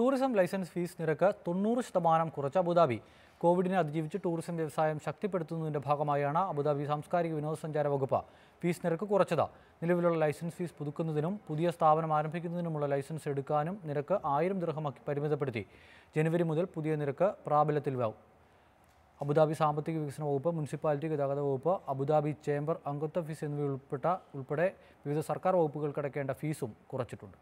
tourism licence fees നിരക്ക് തൊണ്ണൂറ് ശതമാനം കുറച്ച് അബുദാബി കോവിഡിനെ അതിജീവിച്ച് ടൂറിസം വ്യവസായം ശക്തിപ്പെടുത്തുന്നതിൻ്റെ ഭാഗമായാണ് അബുദാബി സാംസ്കാരിക വിനോദസഞ്ചാര വകുപ്പ് ഫീസ് നിരക്ക് കുറച്ചത് നിലവിലുള്ള ലൈസൻസ് ഫീസ് പുതുക്കുന്നതിനും പുതിയ സ്ഥാപനം ആരംഭിക്കുന്നതിനുമുള്ള ലൈസൻസ് എടുക്കാനും നിരക്ക് ആയിരം ദൃഹമാക്കി പരിമിതപ്പെടുത്തി ജനുവരി മുതൽ പുതിയ നിരക്ക് പ്രാബല്യത്തിൽ വാവും അബുദാബി സാമ്പത്തിക വികസന വകുപ്പ് മുനിസിപ്പാലിറ്റി ഗതാഗത വകുപ്പ് അബുദാബി ചേംബർ അംഗത്വ ഫീസ് എന്നിവയുൾപ്പെട്ട ഉൾപ്പെടെ വിവിധ സർക്കാർ വകുപ്പുകൾക്കടക്കേണ്ട ഫീസും കുറച്ചിട്ടുണ്ട്